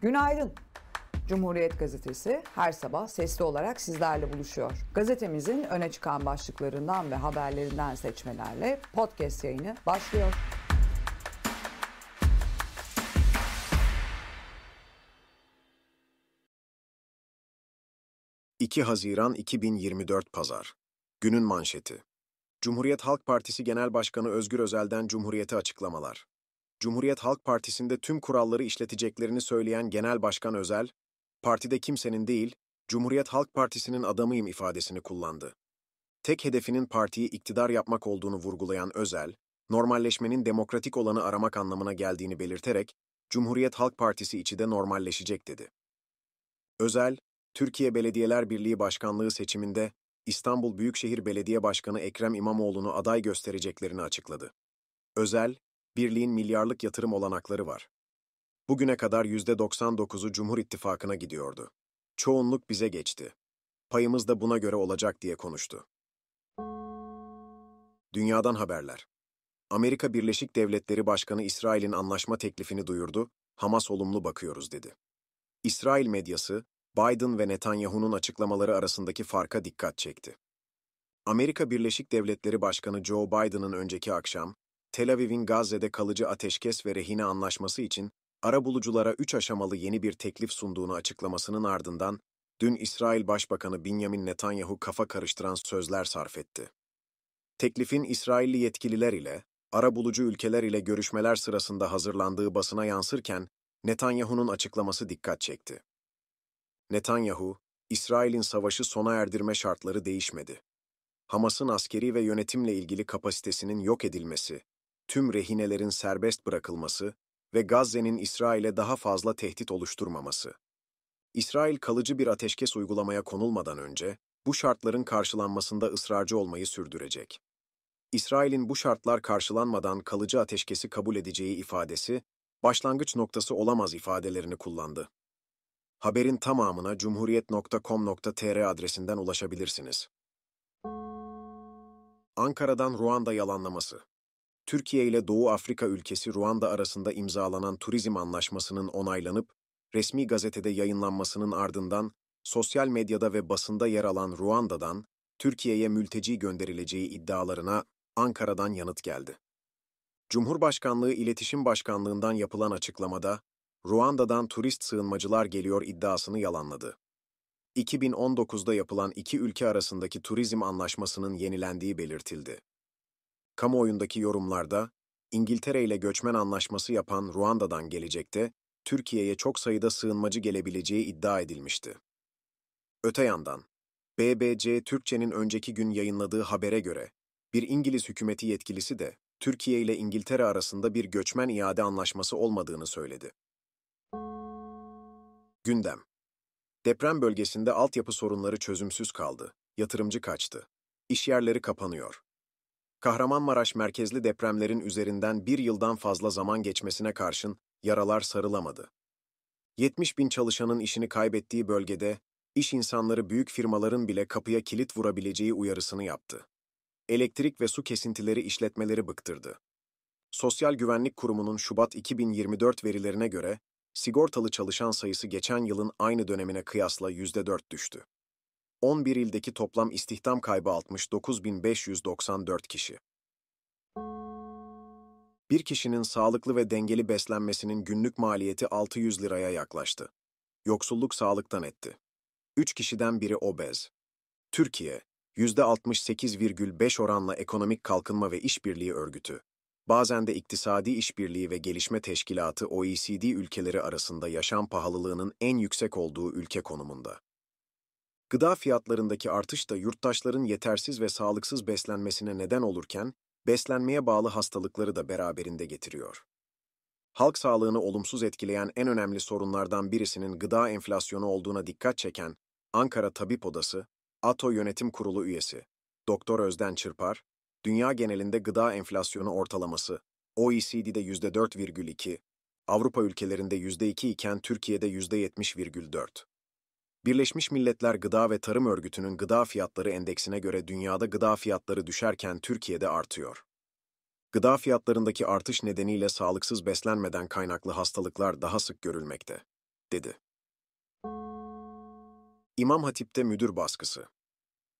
Günaydın. Cumhuriyet Gazetesi her sabah sesli olarak sizlerle buluşuyor. Gazetemizin öne çıkan başlıklarından ve haberlerinden seçmelerle podcast yayını başlıyor. ...2 Haziran 2024 Pazar, günün manşeti. Cumhuriyet Halk Partisi Genel Başkanı Özgür Özel'den Cumhuriyet'e açıklamalar. Cumhuriyet Halk Partisi'nde tüm kuralları işleteceklerini söyleyen Genel Başkan Özel, partide kimsenin değil, Cumhuriyet Halk Partisi'nin adamıyım ifadesini kullandı. Tek hedefinin partiyi iktidar yapmak olduğunu vurgulayan Özel, normalleşmenin demokratik olanı aramak anlamına geldiğini belirterek, Cumhuriyet Halk Partisi içi de normalleşecek dedi. Özel, Türkiye Belediyeler Birliği Başkanlığı seçiminde İstanbul Büyükşehir Belediye Başkanı Ekrem İmamoğlu'nu aday göstereceklerini açıkladı. Özel, birliğin milyarlık yatırım olanakları var. Bugüne kadar %99'u Cumhur İttifakı'na gidiyordu. Çoğunluk bize geçti. Payımız da buna göre olacak diye konuştu. Dünyadan haberler. Amerika Birleşik Devletleri Başkanı İsrail'in anlaşma teklifini duyurdu, Hamas olumlu bakıyoruz dedi. İsrail medyası, Biden ve Netanyahu'nun açıklamaları arasındaki farka dikkat çekti. Amerika Birleşik Devletleri Başkanı Joe Biden'ın önceki akşam, Tel Aviv'in Gazze'de kalıcı ateşkes ve rehine anlaşması için arabuluculara üç aşamalı yeni bir teklif sunduğunu açıklamasının ardından dün İsrail Başbakanı Benjamin Netanyahu kafa karıştıran sözler sarf etti. Teklifin İsrailli yetkililer ile, arabulucu ülkeler ile görüşmeler sırasında hazırlandığı basına yansırken Netanyahu'nun açıklaması dikkat çekti. Netanyahu, İsrail'in savaşı sona erdirme şartları değişmedi. Hamas'ın askeri ve yönetimle ilgili kapasitesinin yok edilmesi tüm rehinelerin serbest bırakılması ve Gazze'nin İsrail'e daha fazla tehdit oluşturmaması. İsrail kalıcı bir ateşkes uygulamaya konulmadan önce bu şartların karşılanmasında ısrarcı olmayı sürdürecek. İsrail'in bu şartlar karşılanmadan kalıcı ateşkesi kabul edeceği ifadesi, başlangıç noktası olamaz ifadelerini kullandı. Haberin tamamına cumhuriyet.com.tr adresinden ulaşabilirsiniz. Ankara'dan Ruanda yalanlaması Türkiye ile Doğu Afrika ülkesi Ruanda arasında imzalanan turizm anlaşmasının onaylanıp resmi gazetede yayınlanmasının ardından sosyal medyada ve basında yer alan Ruanda'dan Türkiye'ye mülteci gönderileceği iddialarına Ankara'dan yanıt geldi. Cumhurbaşkanlığı İletişim Başkanlığından yapılan açıklamada Ruanda'dan turist sığınmacılar geliyor iddiasını yalanladı. 2019'da yapılan iki ülke arasındaki turizm anlaşmasının yenilendiği belirtildi. Kamuoyundaki yorumlarda, İngiltere ile göçmen anlaşması yapan Ruanda'dan gelecekte, Türkiye'ye çok sayıda sığınmacı gelebileceği iddia edilmişti. Öte yandan, BBC Türkçe'nin önceki gün yayınladığı habere göre, bir İngiliz hükümeti yetkilisi de Türkiye ile İngiltere arasında bir göçmen iade anlaşması olmadığını söyledi. Gündem Deprem bölgesinde altyapı sorunları çözümsüz kaldı, yatırımcı kaçtı, iş yerleri kapanıyor. Kahramanmaraş merkezli depremlerin üzerinden bir yıldan fazla zaman geçmesine karşın yaralar sarılamadı. 70 bin çalışanın işini kaybettiği bölgede iş insanları büyük firmaların bile kapıya kilit vurabileceği uyarısını yaptı. Elektrik ve su kesintileri işletmeleri bıktırdı. Sosyal Güvenlik Kurumu'nun Şubat 2024 verilerine göre sigortalı çalışan sayısı geçen yılın aynı dönemine kıyasla %4 düştü. 11 ildeki toplam istihdam kaybı 69.594 kişi. Bir kişinin sağlıklı ve dengeli beslenmesinin günlük maliyeti 600 liraya yaklaştı. Yoksulluk sağlıktan etti. 3 kişiden biri obez. Türkiye, %68,5 oranla Ekonomik Kalkınma ve İşbirliği Örgütü, bazen de İktisadi İşbirliği ve Gelişme Teşkilatı OECD ülkeleri arasında yaşam pahalılığının en yüksek olduğu ülke konumunda. Gıda fiyatlarındaki artış da yurttaşların yetersiz ve sağlıksız beslenmesine neden olurken, beslenmeye bağlı hastalıkları da beraberinde getiriyor. Halk sağlığını olumsuz etkileyen en önemli sorunlardan birisinin gıda enflasyonu olduğuna dikkat çeken Ankara Tabip Odası, ATO Yönetim Kurulu üyesi Doktor Özden Çırpar, dünya genelinde gıda enflasyonu ortalaması OECD'de %4,2, Avrupa ülkelerinde %2 iken Türkiye'de %70,4. Birleşmiş Milletler Gıda ve Tarım Örgütü'nün gıda fiyatları endeksine göre dünyada gıda fiyatları düşerken Türkiye'de artıyor. Gıda fiyatlarındaki artış nedeniyle sağlıksız beslenmeden kaynaklı hastalıklar daha sık görülmekte, dedi. İmam Hatip'te müdür baskısı.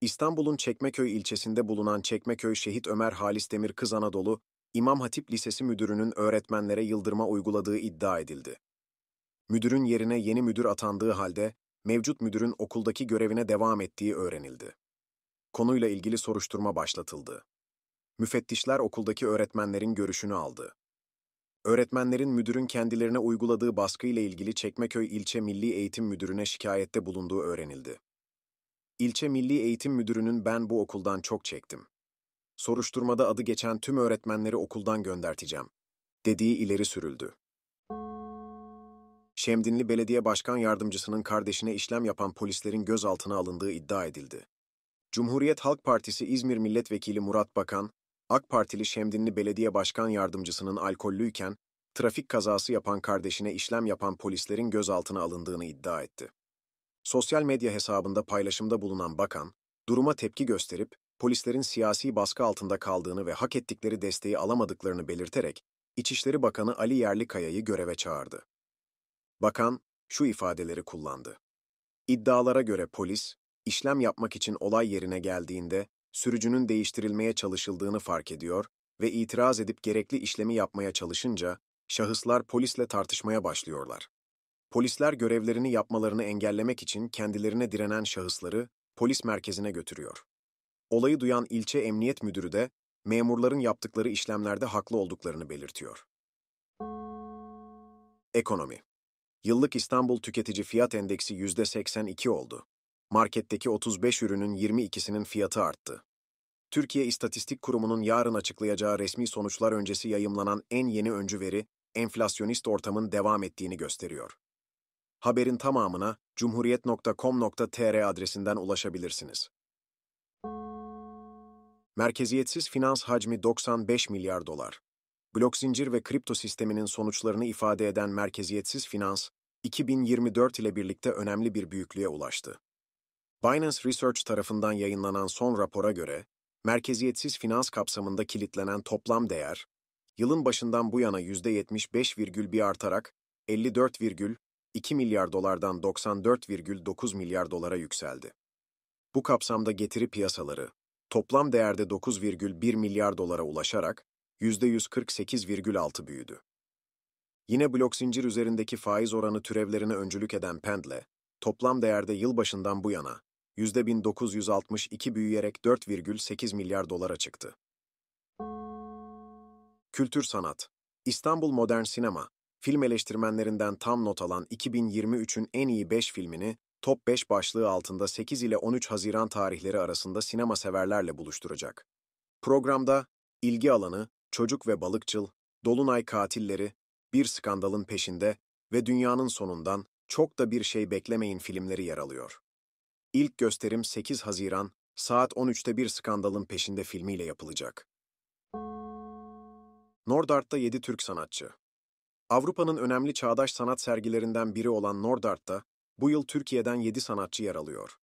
İstanbul'un Çekmeköy ilçesinde bulunan Çekmeköy Şehit Ömer Halis Demir Kız Anadolu, İmam Hatip Lisesi müdürünün öğretmenlere yıldırma uyguladığı iddia edildi. Müdürün yerine yeni müdür atandığı halde mevcut müdürün okuldaki görevine devam ettiği öğrenildi. Konuyla ilgili soruşturma başlatıldı. Müfettişler okuldaki öğretmenlerin görüşünü aldı. Öğretmenlerin müdürün kendilerine uyguladığı baskı ile ilgili Çekmeköy İlçe Milli Eğitim Müdürü'ne şikayette bulunduğu öğrenildi. İlçe Milli Eğitim Müdürü'nün ben bu okuldan çok çektim. Soruşturmada adı geçen tüm öğretmenleri okuldan gönderteceğim, dediği ileri sürüldü. Şemdinli Belediye Başkan Yardımcısının kardeşine işlem yapan polislerin gözaltına alındığı iddia edildi. Cumhuriyet Halk Partisi İzmir Milletvekili Murat Bakan, AK Partili Şemdinli Belediye Başkan Yardımcısının alkollüyken trafik kazası yapan kardeşine işlem yapan polislerin gözaltına alındığını iddia etti. Sosyal medya hesabında paylaşımda bulunan bakan, duruma tepki gösterip polislerin siyasi baskı altında kaldığını ve hak ettikleri desteği alamadıklarını belirterek İçişleri Bakanı Ali Yerlikaya'yı göreve çağırdı. Bakan şu ifadeleri kullandı. İddialara göre polis, işlem yapmak için olay yerine geldiğinde sürücünün değiştirilmeye çalışıldığını fark ediyor ve itiraz edip gerekli işlemi yapmaya çalışınca şahıslar polisle tartışmaya başlıyorlar. Polisler görevlerini yapmalarını engellemek için kendilerine direnen şahısları polis merkezine götürüyor. Olayı duyan ilçe emniyet müdürü de memurların yaptıkları işlemlerde haklı olduklarını belirtiyor. Ekonomi Yıllık İstanbul Tüketici Fiyat Endeksi %82 oldu. Marketteki 35 ürünün 22'sinin fiyatı arttı. Türkiye İstatistik Kurumu'nun yarın açıklayacağı resmi sonuçlar öncesi yayımlanan en yeni öncü veri, enflasyonist ortamın devam ettiğini gösteriyor. Haberin tamamına cumhuriyet.com.tr adresinden ulaşabilirsiniz. Merkeziyetsiz finans hacmi 95 milyar dolar blok zincir ve kripto sisteminin sonuçlarını ifade eden merkeziyetsiz finans, 2024 ile birlikte önemli bir büyüklüğe ulaştı. Binance Research tarafından yayınlanan son rapora göre, merkeziyetsiz finans kapsamında kilitlenen toplam değer, yılın başından bu yana %75,1 artarak 54,2 milyar dolardan 94,9 milyar dolara yükseldi. Bu kapsamda getiri piyasaları, toplam değerde 9,1 milyar dolara ulaşarak %148,6 büyüdü. Yine blok zincir üzerindeki faiz oranı türevlerine öncülük eden Pendle, toplam değerde yılbaşından bu yana %1962 büyüyerek 4,8 milyar dolara çıktı. Kültür Sanat İstanbul Modern Sinema, film eleştirmenlerinden tam not alan 2023'ün en iyi 5 filmini Top 5 başlığı altında 8 ile 13 Haziran tarihleri arasında sinema severlerle buluşturacak. Programda ilgi alanı, Çocuk ve balıkçıl, dolunay katilleri, bir skandalın peşinde ve dünyanın sonundan çok da bir şey beklemeyin filmleri yer alıyor. İlk gösterim 8 Haziran saat 13'te bir skandalın peşinde filmiyle yapılacak. Nordart'ta 7 Türk sanatçı. Avrupa'nın önemli çağdaş sanat sergilerinden biri olan Nordart'ta bu yıl Türkiye'den 7 sanatçı yer alıyor.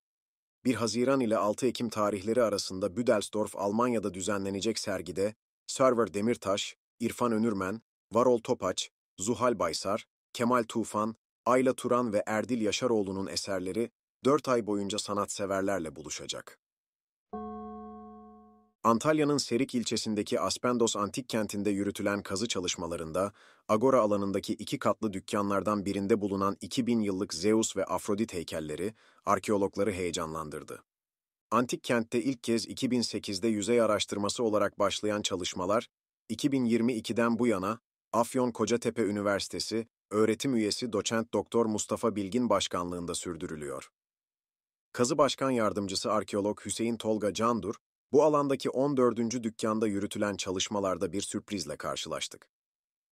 1 Haziran ile 6 Ekim tarihleri arasında Büdelsdorf, Almanya'da düzenlenecek sergide Server Demirtaş, İrfan Önürmen, Varol Topaç, Zuhal Baysar, Kemal Tufan, Ayla Turan ve Erdil Yaşaroğlu'nun eserleri 4 ay boyunca sanatseverlerle buluşacak. Antalya'nın Serik ilçesindeki Aspendos Antik Kenti'nde yürütülen kazı çalışmalarında, Agora alanındaki iki katlı dükkanlardan birinde bulunan 2000 yıllık Zeus ve Afrodit heykelleri, arkeologları heyecanlandırdı. Antik kentte ilk kez 2008'de yüzey araştırması olarak başlayan çalışmalar, 2022'den bu yana Afyon Kocatepe Üniversitesi öğretim üyesi doçent doktor Mustafa Bilgin başkanlığında sürdürülüyor. Kazı Başkan Yardımcısı arkeolog Hüseyin Tolga Candur, bu alandaki 14. dükkanda yürütülen çalışmalarda bir sürprizle karşılaştık.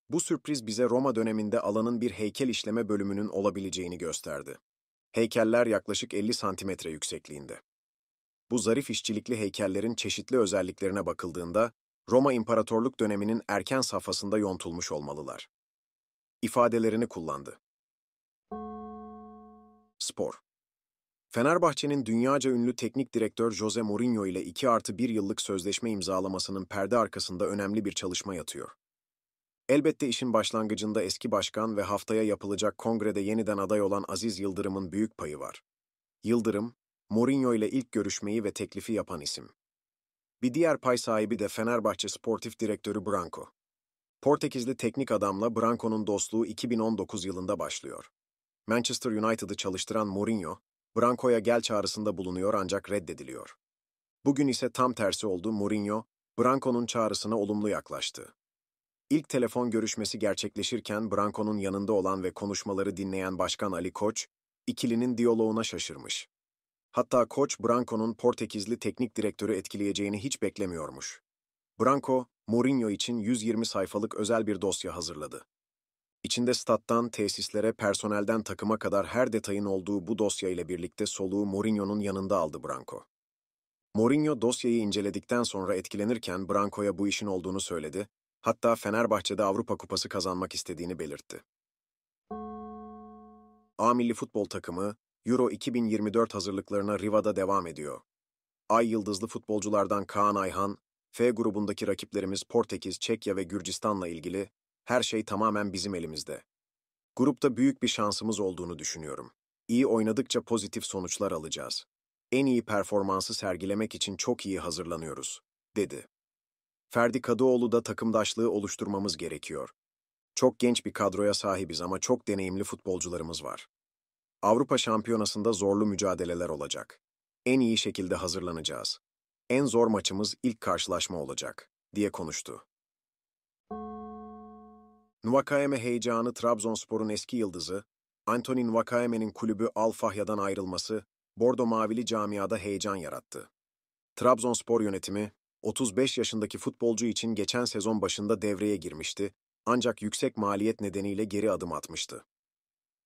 Bu sürpriz bize Roma döneminde alanın bir heykel işleme bölümünün olabileceğini gösterdi. Heykeller yaklaşık 50 santimetre yüksekliğinde. Bu zarif işçilikli heykellerin çeşitli özelliklerine bakıldığında Roma İmparatorluk döneminin erken safhasında yontulmuş olmalılar. İfadelerini kullandı. Spor Fenerbahçe'nin dünyaca ünlü teknik direktör Jose Mourinho ile 2 artı 1 yıllık sözleşme imzalamasının perde arkasında önemli bir çalışma yatıyor. Elbette işin başlangıcında eski başkan ve haftaya yapılacak kongrede yeniden aday olan Aziz Yıldırım'ın büyük payı var. Yıldırım, Mourinho ile ilk görüşmeyi ve teklifi yapan isim. Bir diğer pay sahibi de Fenerbahçe Sportif Direktörü Branko. Portekizli teknik adamla Branko'nun dostluğu 2019 yılında başlıyor. Manchester United'ı çalıştıran Mourinho, Branko'ya gel çağrısında bulunuyor ancak reddediliyor. Bugün ise tam tersi oldu Mourinho, Branko'nun çağrısına olumlu yaklaştı. İlk telefon görüşmesi gerçekleşirken Branko'nun yanında olan ve konuşmaları dinleyen Başkan Ali Koç, ikilinin diyaloğuna şaşırmış. Hatta koç Branco'nun Portekizli teknik direktörü etkileyeceğini hiç beklemiyormuş. Branco, Mourinho için 120 sayfalık özel bir dosya hazırladı. İçinde stat'tan tesislere, personelden takıma kadar her detayın olduğu bu dosya ile birlikte soluğu Mourinho'nun yanında aldı Branco. Mourinho dosyayı inceledikten sonra etkilenirken Branco'ya bu işin olduğunu söyledi, hatta Fenerbahçe'de Avrupa Kupası kazanmak istediğini belirtti. A milli futbol takımı Euro 2024 hazırlıklarına Riva'da devam ediyor. Ay yıldızlı futbolculardan Kaan Ayhan, F grubundaki rakiplerimiz Portekiz, Çekya ve Gürcistan'la ilgili her şey tamamen bizim elimizde. Grupta büyük bir şansımız olduğunu düşünüyorum. İyi oynadıkça pozitif sonuçlar alacağız. En iyi performansı sergilemek için çok iyi hazırlanıyoruz, dedi. Ferdi Kadıoğlu da takımdaşlığı oluşturmamız gerekiyor. Çok genç bir kadroya sahibiz ama çok deneyimli futbolcularımız var. Avrupa Şampiyonası'nda zorlu mücadeleler olacak. En iyi şekilde hazırlanacağız. En zor maçımız ilk karşılaşma olacak, diye konuştu. Nwakayeme heyecanı Trabzonspor'un eski yıldızı, Anthony Nwakayeme'nin kulübü Al ayrılması, Bordo Mavili camiada heyecan yarattı. Trabzonspor yönetimi, 35 yaşındaki futbolcu için geçen sezon başında devreye girmişti ancak yüksek maliyet nedeniyle geri adım atmıştı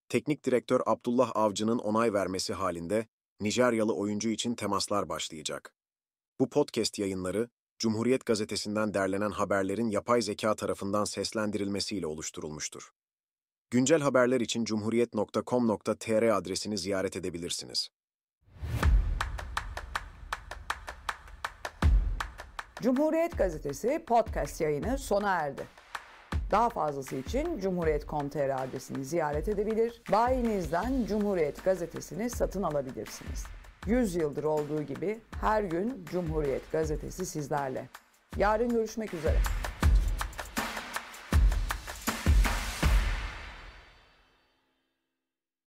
teknik direktör Abdullah Avcı'nın onay vermesi halinde Nijeryalı oyuncu için temaslar başlayacak. Bu podcast yayınları, Cumhuriyet Gazetesi'nden derlenen haberlerin yapay zeka tarafından seslendirilmesiyle oluşturulmuştur. Güncel haberler için cumhuriyet.com.tr adresini ziyaret edebilirsiniz. Cumhuriyet Gazetesi podcast yayını sona erdi. Daha fazlası için Cumhuriyet.com.tr adresini ziyaret edebilir, bayinizden Cumhuriyet gazetesini satın alabilirsiniz. 100 yıldır olduğu gibi her gün Cumhuriyet gazetesi sizlerle. Yarın görüşmek üzere.